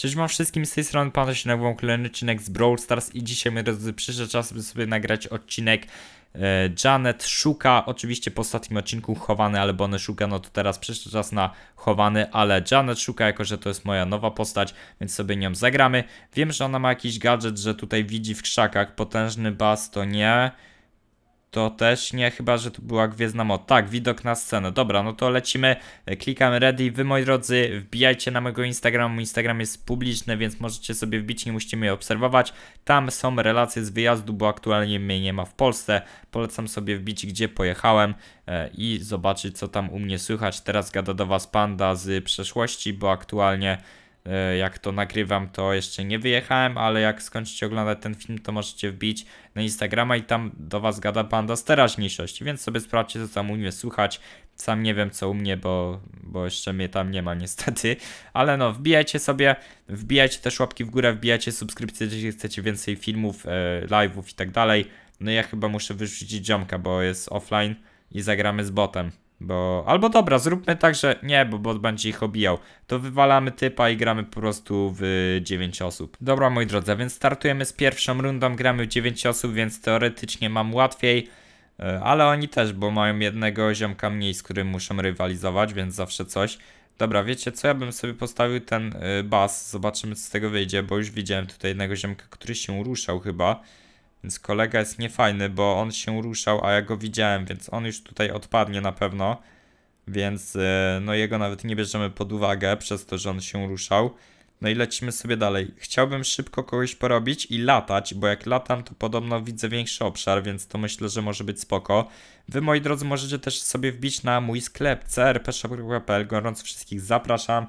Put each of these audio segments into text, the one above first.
Cześć wam wszystkim, z tej strony pan się nagrywam kolejny odcinek z Brawl Stars i dzisiaj, my drodzy, przyszedł czas, by sobie nagrać odcinek e, Janet szuka, oczywiście po ostatnim odcinku chowany, ale Bonnie szuka, no to teraz przyszedł czas na chowany, ale Janet szuka, jako że to jest moja nowa postać, więc sobie nią zagramy. Wiem, że ona ma jakiś gadżet, że tutaj widzi w krzakach potężny bas, to nie... To też nie, chyba że to była Gwiezdna Moc. Tak, widok na scenę. Dobra, no to lecimy, e, klikamy ready. Wy, moi drodzy, wbijajcie na mojego Instagrama. Mój Instagram jest publiczny, więc możecie sobie wbić, nie musicie mnie obserwować. Tam są relacje z wyjazdu, bo aktualnie mnie nie ma w Polsce. Polecam sobie wbić, gdzie pojechałem e, i zobaczyć, co tam u mnie słychać. Teraz gada do Was panda z przeszłości, bo aktualnie E, jak to nagrywam, to jeszcze nie wyjechałem, ale jak skończycie oglądać ten film, to możecie wbić na Instagrama i tam do Was gada panda z teraźniejszości, więc sobie sprawdźcie, co tam u mnie słychać. Sam nie wiem, co u mnie, bo, bo jeszcze mnie tam nie ma niestety, ale no, wbijajcie sobie, wbijajcie te łapki w górę, wbijajcie subskrypcje, jeśli chcecie więcej filmów, e, live'ów i tak dalej. No ja chyba muszę wyrzucić ziomka, bo jest offline i zagramy z botem. Bo... Albo dobra, zróbmy tak, że... Nie, bo bot będzie ich obijał. To wywalamy typa i gramy po prostu w 9 osób. Dobra, moi drodzy, więc startujemy z pierwszą rundą. Gramy w 9 osób, więc teoretycznie mam łatwiej. E, ale oni też, bo mają jednego ziomka mniej, z którym muszą rywalizować, więc zawsze coś. Dobra, wiecie co, ja bym sobie postawił ten e, bas, zobaczymy co z tego wyjdzie, bo już widziałem tutaj jednego ziomka, który się ruszał chyba. Więc kolega jest niefajny, bo on się ruszał, a ja go widziałem, więc on już tutaj odpadnie na pewno. Więc e, no jego nawet nie bierzemy pod uwagę przez to, że on się ruszał. No i lecimy sobie dalej. Chciałbym szybko kogoś porobić i latać, bo jak latam, to podobno widzę większy obszar, więc to myślę, że może być spoko. Wy, moi drodzy, możecie też sobie wbić na mój sklep crp.pl. Gorąco wszystkich zapraszam.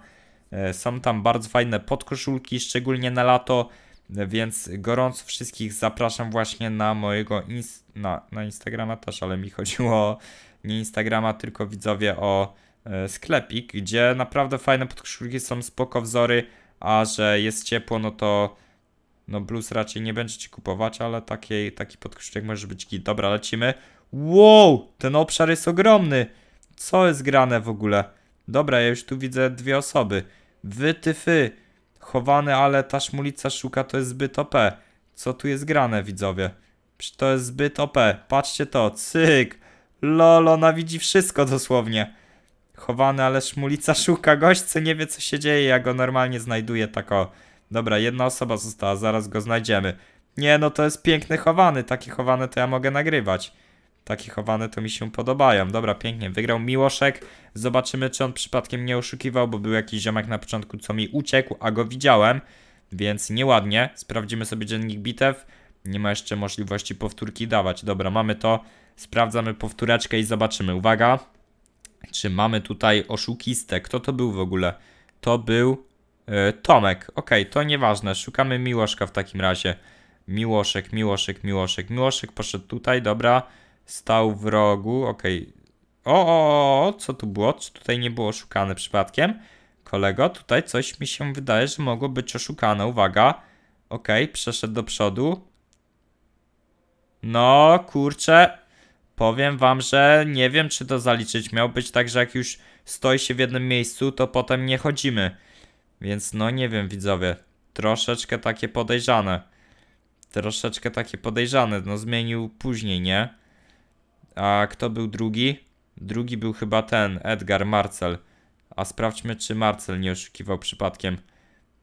E, są tam bardzo fajne podkoszulki, szczególnie na lato. Więc gorąco wszystkich zapraszam właśnie na mojego ins na, na Instagrama też, ale mi chodziło o nie Instagrama, tylko widzowie o e, sklepik, gdzie naprawdę fajne podkoszulki są, spoko wzory, a że jest ciepło, no to no blues raczej nie będziecie kupować, ale taki taki podkoszulek może być git. Dobra, lecimy. Wow, ten obszar jest ogromny. Co jest grane w ogóle? Dobra, ja już tu widzę dwie osoby. Wytyfy. Chowany, ale ta szmulica szuka to jest zbyt OP. Co tu jest grane, widzowie? Przecież to jest zbyt OP. Patrzcie to, cyk. Lolo, ona widzi wszystko dosłownie. Chowany, ale szmulica szuka gość, nie wie co się dzieje. Ja go normalnie znajduję tak o. Dobra, jedna osoba została, zaraz go znajdziemy. Nie, no to jest piękny chowany. Takie chowane to ja mogę nagrywać. Takie chowane to mi się podobają. Dobra, pięknie. Wygrał Miłoszek. Zobaczymy, czy on przypadkiem nie oszukiwał, bo był jakiś ziomek na początku, co mi uciekł, a go widziałem. Więc nieładnie. Sprawdzimy sobie dziennik bitew. Nie ma jeszcze możliwości powtórki dawać. Dobra, mamy to. Sprawdzamy powtóreczkę i zobaczymy. Uwaga. Czy mamy tutaj oszukistę? Kto to był w ogóle? To był yy, Tomek. Ok, to nieważne. Szukamy Miłoszka w takim razie. Miłoszek, Miłoszek, Miłoszek. Miłoszek poszedł tutaj, dobra stał w rogu, okej. Okay. O, o, o, co tu było? Czy tutaj nie było szukane przypadkiem? Kolego, tutaj coś mi się wydaje, że mogło być oszukane. Uwaga. Okej, okay, przeszedł do przodu. No, kurczę. Powiem wam, że nie wiem, czy to zaliczyć. Miał być tak, że jak już stoi się w jednym miejscu, to potem nie chodzimy. Więc no, nie wiem, widzowie. Troszeczkę takie podejrzane. Troszeczkę takie podejrzane. No, zmienił później, nie? A kto był drugi? Drugi był chyba ten, Edgar Marcel. A sprawdźmy, czy Marcel nie oszukiwał przypadkiem.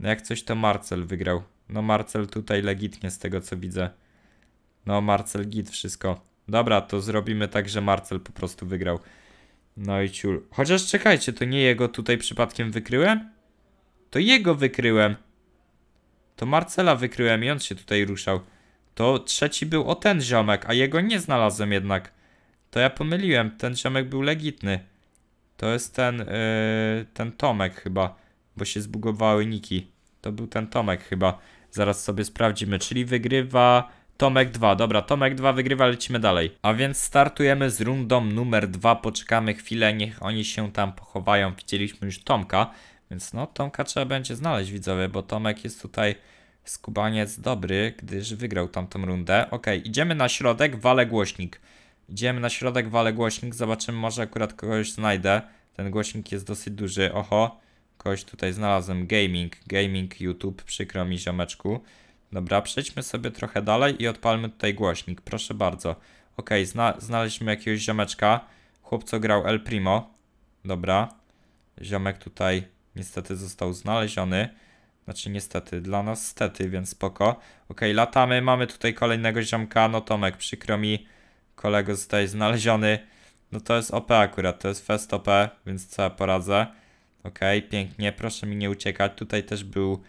No jak coś, to Marcel wygrał. No Marcel tutaj legitnie z tego, co widzę. No Marcel git, wszystko. Dobra, to zrobimy tak, że Marcel po prostu wygrał. No i ciul. Chociaż czekajcie, to nie jego tutaj przypadkiem wykryłem? To jego wykryłem. To Marcela wykryłem i on się tutaj ruszał. To trzeci był o ten ziomek, a jego nie znalazłem jednak. To ja pomyliłem, ten ziomek był legitny. To jest ten, yy, ten Tomek chyba, bo się zbugowały niki. To był ten Tomek chyba. Zaraz sobie sprawdzimy, czyli wygrywa Tomek 2. Dobra, Tomek 2 wygrywa, lecimy dalej. A więc startujemy z rundą numer 2. Poczekamy chwilę, niech oni się tam pochowają. Widzieliśmy już Tomka, więc no Tomka trzeba będzie znaleźć widzowie, bo Tomek jest tutaj skubaniec dobry, gdyż wygrał tamtą rundę. Ok, idziemy na środek, wale głośnik. Idziemy na środek, walę głośnik, zobaczymy, może akurat kogoś znajdę. Ten głośnik jest dosyć duży, oho. Kogoś tutaj znalazłem, gaming, gaming YouTube, przykro mi ziomeczku. Dobra, przejdźmy sobie trochę dalej i odpalmy tutaj głośnik, proszę bardzo. Ok, zna znaleźliśmy jakiegoś ziomeczka, chłopco grał El Primo. Dobra, ziomek tutaj niestety został znaleziony. Znaczy niestety, dla nas stety, więc spoko. Ok, latamy, mamy tutaj kolejnego ziomka, no Tomek, przykro mi kolego zostaje znaleziony. No to jest OP akurat, to jest fest OP, więc co ja poradzę. Okej, okay, pięknie, proszę mi nie uciekać. Tutaj też był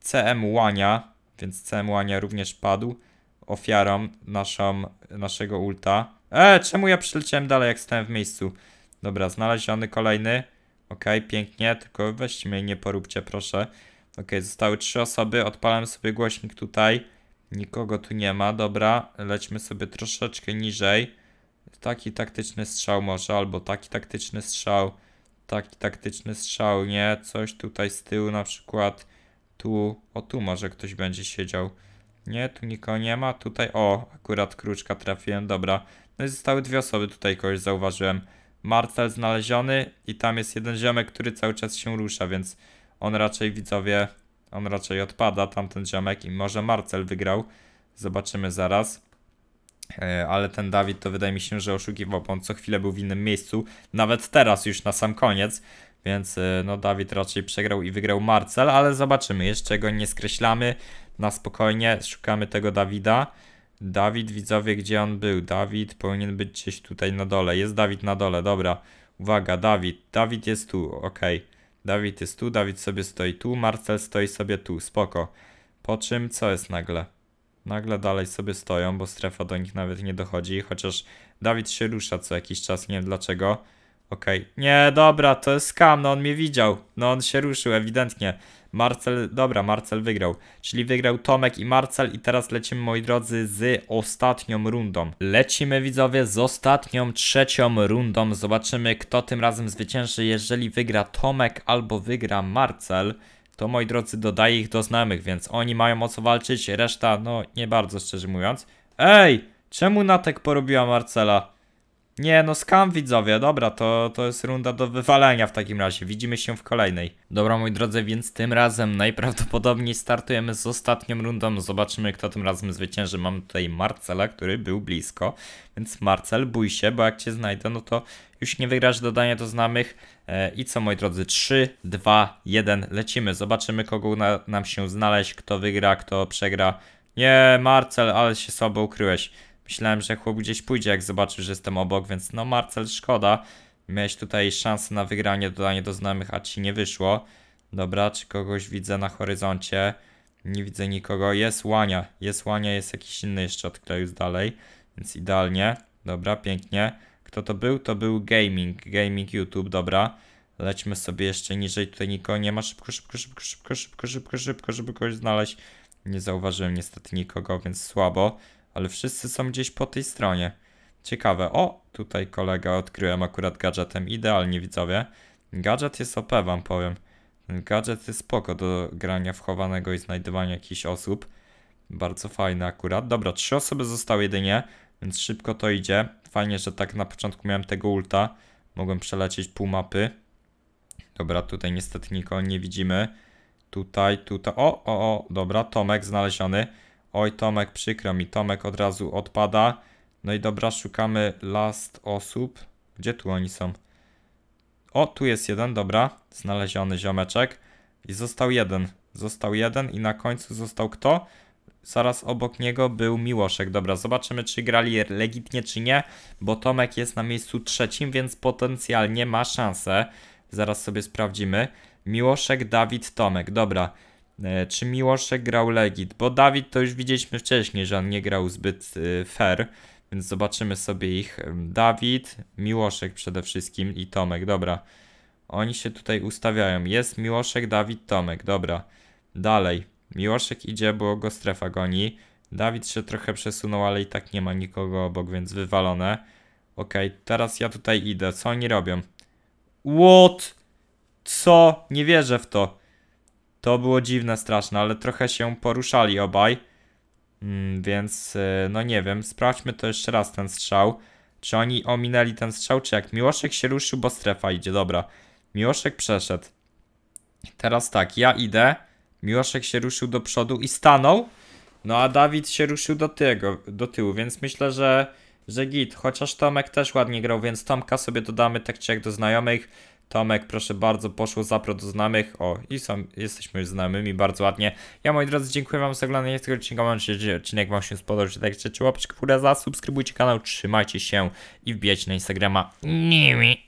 CM Łania, więc CM Łania również padł ofiarą naszą, naszego ulta. E, czemu ja przyleciałem dalej, jak stałem w miejscu? Dobra, znaleziony kolejny. Okej, okay, pięknie, tylko weźcie mnie, nie poróbcie, proszę. Okej, okay, zostały trzy osoby, odpalam sobie głośnik tutaj. Nikogo tu nie ma, dobra, lećmy sobie troszeczkę niżej. Taki taktyczny strzał może, albo taki taktyczny strzał, taki taktyczny strzał, nie? Coś tutaj z tyłu na przykład, tu, o tu może ktoś będzie siedział. Nie, tu nikogo nie ma, tutaj, o, akurat kruczka trafiłem, dobra. No i zostały dwie osoby, tutaj kogoś zauważyłem. Marcel znaleziony i tam jest jeden ziomek, który cały czas się rusza, więc on raczej widzowie on raczej odpada, tamten ziomek i może Marcel wygrał. Zobaczymy zaraz. E, ale ten Dawid to wydaje mi się, że oszukiwał, bo on co chwilę był w innym miejscu. Nawet teraz już na sam koniec. Więc e, no Dawid raczej przegrał i wygrał Marcel, ale zobaczymy. Jeszcze go nie skreślamy. Na spokojnie szukamy tego Dawida. Dawid, widzowie, gdzie on był? Dawid powinien być gdzieś tutaj na dole. Jest Dawid na dole, dobra. Uwaga, Dawid. Dawid jest tu, okej. Okay. Dawid jest tu, Dawid sobie stoi tu, Marcel stoi sobie tu, spoko. Po czym co jest nagle? Nagle dalej sobie stoją, bo strefa do nich nawet nie dochodzi, chociaż Dawid się rusza co jakiś czas, nie wiem dlaczego. Okej, okay. nie, dobra, to jest skam, no on mnie widział, no on się ruszył ewidentnie. Marcel, dobra, Marcel wygrał. Czyli wygrał Tomek i Marcel i teraz lecimy, moi drodzy, z ostatnią rundą. Lecimy, widzowie, z ostatnią, trzecią rundą. Zobaczymy, kto tym razem zwycięży. Jeżeli wygra Tomek albo wygra Marcel, to, moi drodzy, dodaję ich do znajomych, więc oni mają o co walczyć, reszta, no, nie bardzo, szczerze mówiąc. Ej! Czemu Natek porobiła Marcela? Nie, no skam widzowie, dobra, to, to jest runda do wywalenia w takim razie, widzimy się w kolejnej. Dobra moi drodzy, więc tym razem najprawdopodobniej startujemy z ostatnią rundą, zobaczymy kto tym razem zwycięży. Mam tutaj Marcela, który był blisko, więc Marcel bój się, bo jak cię znajdę, no to już nie wygrasz dodania do znamych. E, I co moi drodzy, 3, 2, 1, lecimy, zobaczymy kogo nam się znaleźć, kto wygra, kto przegra. Nie, Marcel, ale się słabo ukryłeś. Myślałem, że chłop gdzieś pójdzie, jak zobaczył, że jestem obok, więc no Marcel, szkoda. Miałeś tutaj szansę na wygranie, dodanie do znajomych, a ci nie wyszło. Dobra, czy kogoś widzę na horyzoncie? Nie widzę nikogo. Jest Łania. Jest Łania, jest jakiś inny jeszcze od z dalej. Więc idealnie. Dobra, pięknie. Kto to był? To był Gaming. Gaming YouTube, dobra. Lećmy sobie jeszcze niżej. Tutaj nikogo nie ma. Szybko, szybko, szybko, szybko, szybko, szybko, szybko, żeby kogoś znaleźć. Nie zauważyłem niestety nikogo, więc słabo ale wszyscy są gdzieś po tej stronie. Ciekawe. O, tutaj kolega odkryłem akurat gadżetem. Idealnie widzowie. Gadżet jest OP wam powiem. Gadżet jest spoko do grania w chowanego i znajdywania jakichś osób. Bardzo fajny akurat. Dobra, trzy osoby zostały jedynie, więc szybko to idzie. Fajnie, że tak na początku miałem tego ulta. Mogłem przelecieć pół mapy. Dobra, tutaj niestety nikogo nie widzimy. Tutaj, tutaj. O, o, o, dobra, Tomek znaleziony. Oj Tomek, przykro mi, Tomek od razu odpada. No i dobra, szukamy last osób. Gdzie tu oni są? O, tu jest jeden, dobra. Znaleziony ziomeczek. I został jeden. Został jeden i na końcu został kto? Zaraz obok niego był Miłoszek. Dobra, zobaczymy czy grali legitnie czy nie, bo Tomek jest na miejscu trzecim, więc potencjalnie ma szansę. Zaraz sobie sprawdzimy. Miłoszek, Dawid, Tomek. Dobra. E, czy Miłoszek grał legit? Bo Dawid to już widzieliśmy wcześniej, że on nie grał zbyt e, fair, więc zobaczymy sobie ich. Dawid, Miłoszek przede wszystkim i Tomek, dobra. Oni się tutaj ustawiają. Jest Miłoszek, Dawid, Tomek, dobra. Dalej. Miłoszek idzie, bo go strefa goni. Dawid się trochę przesunął, ale i tak nie ma nikogo obok, więc wywalone. Okej, okay, teraz ja tutaj idę. Co oni robią? What? Co? Nie wierzę w to. To było dziwne, straszne, ale trochę się poruszali obaj. Mm, więc, y, no nie wiem, sprawdźmy to jeszcze raz ten strzał. Czy oni ominęli ten strzał, czy jak Miłoszek się ruszył, bo strefa idzie, dobra. Miłoszek przeszedł. Teraz tak, ja idę, Miłoszek się ruszył do przodu i stanął, no a Dawid się ruszył do, tyłu, do tyłu więc myślę, że, że git. Chociaż Tomek też ładnie grał, więc Tomka sobie dodamy tak czy jak do znajomych. Tomek, proszę bardzo, poszło zapro do znajomych. O, i są, jesteśmy już znajomymi, bardzo ładnie. Ja, moi drodzy, dziękuję wam za oglądanie tego odcinka. Mam nadzieję, że odcinek wam się spodobał. Że tak chcecie łapać w górę, zasubskrybujcie kanał, trzymajcie się i wbijajcie na Instagrama. Nimi.